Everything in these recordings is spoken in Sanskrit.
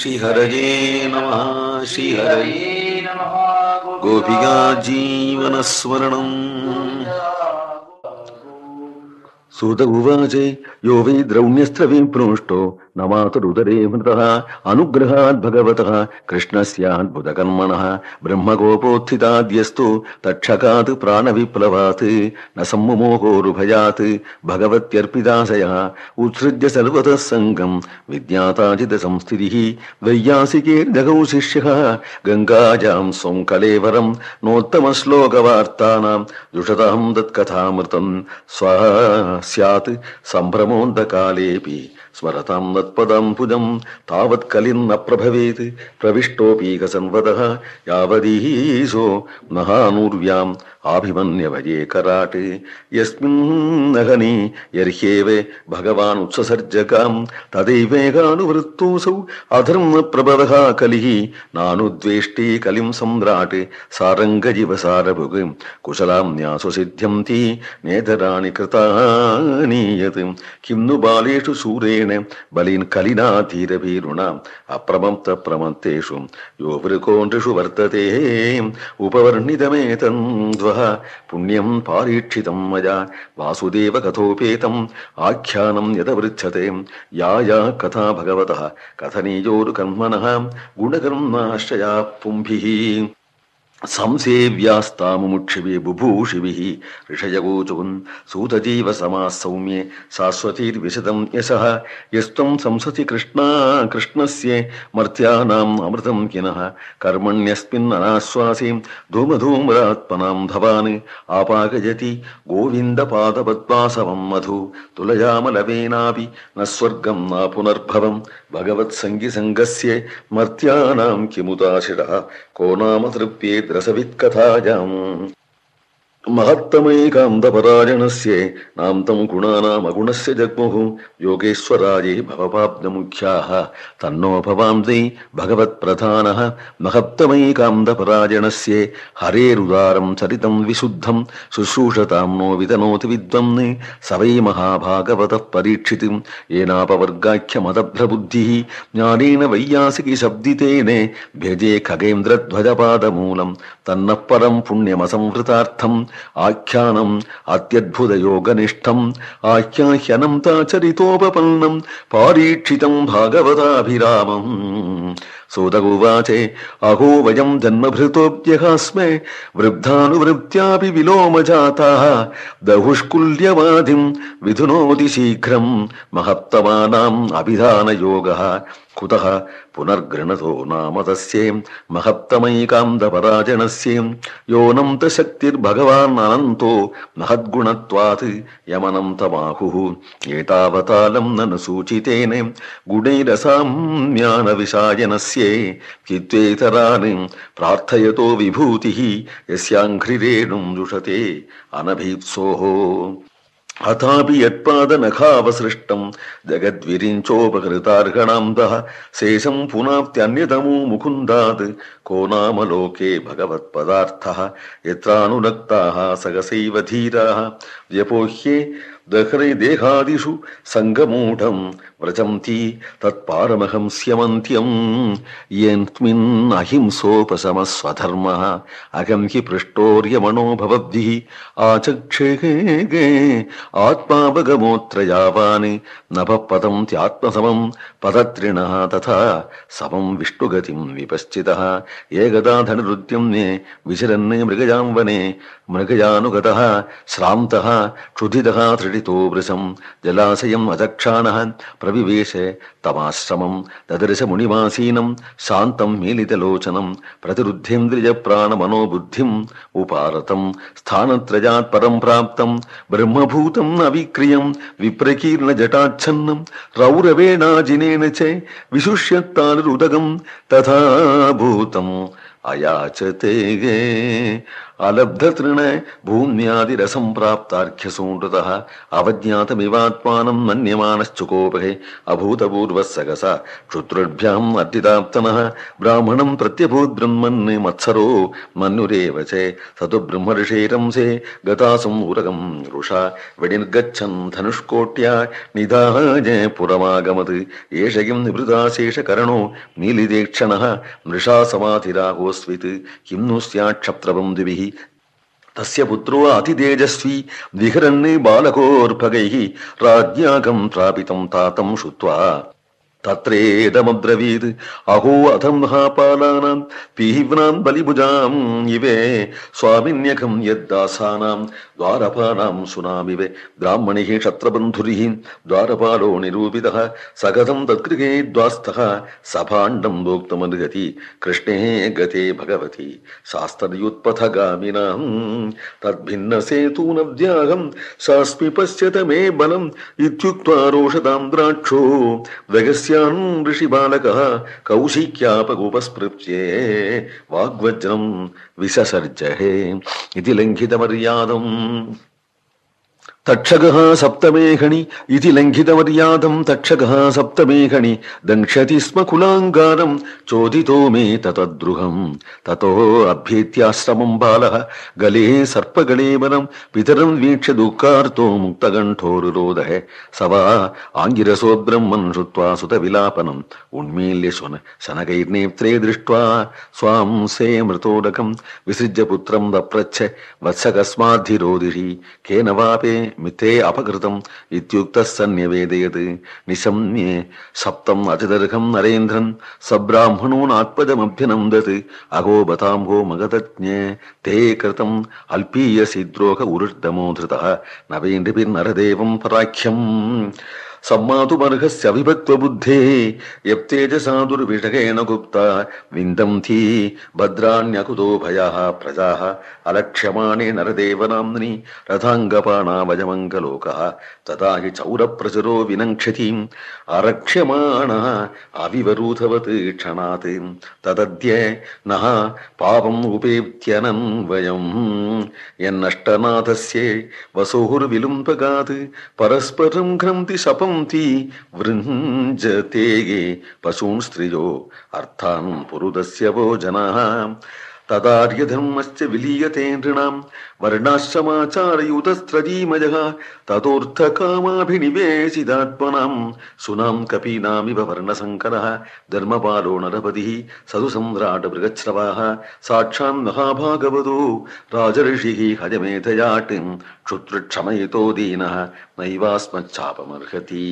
श्रीहरये नमः श्रीहरये गोपिका जीवनस्मरणम् सूत उवाच यो वै द्रौण्यस्त्रवीं प्रोष्टो न मा तु रुदरे मृतः अनुग्रहाद्भगवतः कृष्णः स्याद्बुधकर्मणः ब्रह्म तक्षकात् प्राणविप्लवात् न सम्मुमोहोरुभयात् भगवत्यर्पिदासयः उत्सृज्य सर्वतः सङ्गम् विज्ञाताजितसंस्थितिः वैयासिकेर्दौ शिष्यः गङ्गाजाम् सोङ्कलेवरम् नोत्तमश्लोकवार्तानाम् द्विषदहम् तत्कथामृतम् स्व स्यात् सम्भ्रमोऽन्तकालेऽपि स्मरताम् तत्पदम् भुजम् तावत्कलिम् न प्रभवेत् प्रविष्टोऽपीकसन्वदः यावदीहीशो न हाननुर्व्याम् ആഭിമന്യവരേകരാട്ട് യസ്മിന്നഹനി യർഹ്യേവേ ഭഗവാൻ ഉത്സസർജകാം തദൈവേകാനുവൃത്തോസൗ അധർമ്മ പ്രബവ കലിഹി നാനുദ്വേഷ്ടി കലിം സമ്രാട്ട് സാരംഗജീവസാരഭുഗ് കുശലാം ന്യാസുസിദ്ധ്യം തീ നേതരാണി കൃതാനീയത് കിം നു ബാലേഷു സൂരേണ ബലീൻ കലിനാ ധീരഭീരുണ അപ്രമത്ത പ്രമത്തേഷു യോ വൃകോണ്ടിഷു വർത്തതേ ഉപവർണിതമേതന്ദ്വ पुण्यम् पारीक्षितम् मया वासुदेव कथोपेतम् आख्यानम् यदवृच्छते या या कथा भगवतः कथनीयोर्कर्मणः गुणकर्माश्रया पुम्भिः संसेव्यास्तामुक्षिभि बुभूषिभिः ऋषयगोचुन् सूतजैव समासौम्ये साश्वतीविशदम् यशः यस्त्वम् संसति कृष्णा कृष्णस्य मर्त्यानाम् अमृतम् किनः कर्मण्यस्मिन्ननाश्वासीम् धूमधूमरात्मनां भवान् आपागयति गोविन्दपादपद्मासवम् मधु तुलयामलवेनापि न स्वर्गम् ना पुनर्भवम् भगवत्सङ्गिसङ्गस्य मर्त्यानाम् किमुदाशिरः को नाम तृप्ते रसवित्कथायाम् महत्तमैकान्तपरायणस्ये नाम् तम् गुणानामगुणस्य जग्मुः योगेश्वरायै भवपाब्दमुख्याः तन्नोपवांज भगवत्प्रधानः महत्तमैकान्तपरायणस्ये हरेरुदारम् चरितम् विशुद्धम् शुश्रूषताम् नो वितनोति विद्वम्ने स वै महाभागवतः परीक्षितिम् येनापवर्गाख्यमदभ्रबुद्धिः ज्ञानेन वैयासिकिशब्दि शब्दितेने भ्यजे खगेन्द्रध्वजपादमूलम् तन्नः परम् पुण्यमसंहृतार्थम् आख्यानम् अत्यद्भुतयोगनिष्ठम् आख्याह्यनम् ताचरितोपन्नम् पारीक्षितम् भागवताभिरामम् സൂത ഉവാചേ അഹോ വയം ജന്മഭൃതോപ്യഹാസ്മേ വൃദ്ധാനുവൃത്യാപി വിലോമജാതാ ദഹുഷ്കുല്യവാദിം വിധുനോതി ശീഘ്രം മഹത്തമാനാം അഭിധാനയോഗ കുത പുനർഗൃണതോ നാമ തസ്യേം മഹത്തമൈകാന്തപരാജണസ്യേം യോനന്ത ശക്തിർഭഗവാൻ അനന്തോ മഹദ്ഗുണത്വാത് യമനന്തമാഹു ഏതാവതാലം നനു സൂചിതേന ഗുണൈരസാമ്യാനവിശായനസ്യ ेतरान् प्रार्थयतो विभूतिः जुषते अनभीत्सोः अथापि यत्पादनखावसृष्टम् जगद्विरिञ्चोपकृतार्हणाब्दः शेषम् पुनाप्यन्यतमो मुकुन्दात् को नाम लोके भगवत्पदार्थः यत्रानुरक्ताः सगसैव धीराः व्यपोह्ये दहरै देहादिषु सङ्गमूढम् व्रजन्ति तत्पारमहंस्यमन्त्यम् स्वधर्मः अजं हि पृष्टोर्यमणो भवद्भिः आचक्षेगे आत्मापगमोऽत्र यावानि नपतम् त्यात्मसमम् पदत्रिणः तथा समम् विष्णुगतिम् विपश्चितः एकदा धनुद्यं ने विजरन्ने मृगजां मृगयानुगतः मृगजानुगतः श्रान्तः क्षुधितः ृषम् जलाशयम् अदक्षाणः प्रविवेश तमाश्रमम् ददृशमुनिवासीनम् शान्तम् मेलितलोचनम् प्रतिरुद्धेन्द्रियप्राणमनोबुद्धिम् उपारतम् स्थानत्रयात्परम् प्राप्तम् ब्रह्मभूतम् अविक्रियम् विप्रकीर्ण जटाच्छन्नम् रौरवेणाजिनेन च विशुष्यत्तानुरुदगम् तथाभूतम् अयाचते अलब्धतृणभूम्यादिरसंप्राप्तार्घ्यसूतः अवज्ञातमिवात्मानम् मन्यमानश्चुकोपहे अभूतपूर्वः सगसा क्षुत्रुद्भ्याम् अर्धिताप्तमः ब्राह्मणम् प्रत्यभूद्ब्रह्मन् मत्सरो मन्नुरेवचे स तु ब्रह्मऋषेरंसे गतासंरकं रुषा वणिर्गच्छन् धनुष्कोट्या निदाह पुरमागमत् एष किं निवृताशेषकरणो मीलिदेक्षणः मृषा समाधिराहोस्वित् किं नो स्यात् क्षप्रवं दिभिः తస్య పుత్రో అతితేజస్వీ విహరన్నే బాలకోర్భగై రాజ్యాగం ప్రాపితం తాతం శుత్వా തത്രേതമബ്രവീത് അഹോ അഥം മഹാപാലാനാം പീഹിവ്നാം ബലിഭുജാം ഇവേ സ്വാമിന്യഖം യദ്ദാസാനാം ദ്വാരപാലാം സുനാമിവേ ബ്രാഹ്മണി ക്ഷത്രബന്ധുരി ദ്വാരപാലോ നിരൂപിത സകഥം തത്കൃഹേ ദ്വാസ്ഥ സഭാണ്ഡം ഭോക്തമർഹതി കൃഷ്ണേ ഗതേ ഭഗവതി ശാസ്ത്രയുത്പഥഗാമിനാം തദ്ഭിന്നസേതൂനവ്യാഹം സാസ്മി പശ്യത മേ ബലം ഇത്യുക്വാ രോഷതാം ദ്രാക്ഷോ വ്യഗസ്യ യസ്യാം ഋഷിബാലക കൗശിക്യാപകുപസ്പൃപ്യേ വാഗ്വജ്രം വിസസർജഹേ ഇതി ലംഘിതമര്യാദം तक्षकः सप्तमेखणि इति लङ्घितमर्यादम् तक्षकः सप्तमेखणि दङ्क्षति स्म कुलाङ्गारम् चोदितो मे ततद्रुहम् ततो अभ्येत्याश्रमम् बालः गले सर्पगलेवनम् पितरम् वीक्ष्य दुःखार्तो मुक्तकण्ठोरुरोदः स वा आङ्गिरसो ब्रह्मन् श्रुत्वा सुतविलापनम् उन्मील्य शुन शनकैर्नेत्रे दृष्ट्वा स्वाम् से मृतोदकम् विसृज्य पुत्रम् वप्रच्छ वत्सकस्माद्धिरोदिषि केन वापे மித்தே அபகிருதம் இத்தியுக்த சன் நிசம்யே சப்தம் அதிதர்கம் நரேந்திரன் சப்ராஹ்மணோ அகோ பதாம்போ மகதஜே தே கிருதம் அல்பீய அல்பீயசி உருட்டமோ திருதா நவேண்டிபிர் நரதேவம் பராக்கியம் सम्मातुमर्घस्य अविभक्वबुद्धे यत्तेज सा दुर्विषगेन गुप्ता विन्दम् भद्रान्यकुतो भयः प्रजाः अलक्ष्यमाणे नरदेवनाम्नि रथाङ्गपाणा वयमङ्गलोकः तदा हि चौरप्रचुरो विनङ्क्षतीम् अरक्ष्यमाणः अविवरूधवत् क्षणात् तदद्य नः पापम् उपेत्यनन्वयम् यन्नष्टनाथस्य वसुर्विलुम्पगात् परस्परम् घ्रन्ति शपम् वृञ्ज तेगे पशूम् स्त्रियो अर्थान् पुरुदस्य भो तदाधर्मस्य विलीयते नृणाम् वर्णाश्रमाचारयुतस्त्रजीमयः ततोऽर्थकामाभिनिवेशिदात्मनाम् सुनाम् कपीनामिव वर्णसङ्करः धर्मपालो नरपतिः सधुसम्राट मृगश्रवाः साक्षान् महाभागवतो राजर्षिः हयमेधयाटिम् क्षुदृक्षमयितो दीनः नैवास्मच्छापमर्हति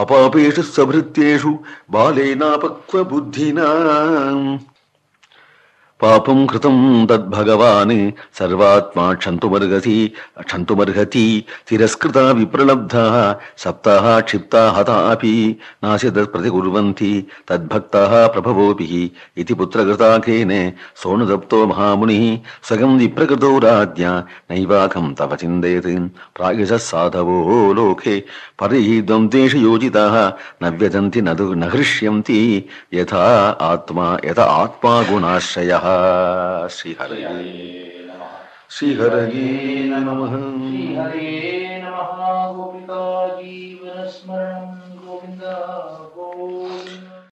अपापेषु सभृत्तेषु बालेनापक्वबुद्धिना పాపం కృతం తద్భగవాన్ సర్వాత్మా క్షంతుమర్హసి క్షంతుమర్హతి తిరస్కృత విప్రలబ్ధ సప్తా క్షిప్తా హతాపి నాశద ప్రతికుర్వంతి తద్భక్త ప్రభవోపి ఇది పుత్రకృతాఖేన సోణుదప్తో మహాముని స్వగం విప్రకృతో రాజ్ఞ నైవాకం తవ చిందయత్ ప్రాయశ సాధవో లోకే పరీద్వం దేశయోజిత నవ్యజంతి నహృష్యంతి యథా ఆత్మా యథ ఆత్మా గుణాశ్రయ श्री हरे श्री हरे नम श्री हरे नम जीवन स्मरण गोविंदा गोविंद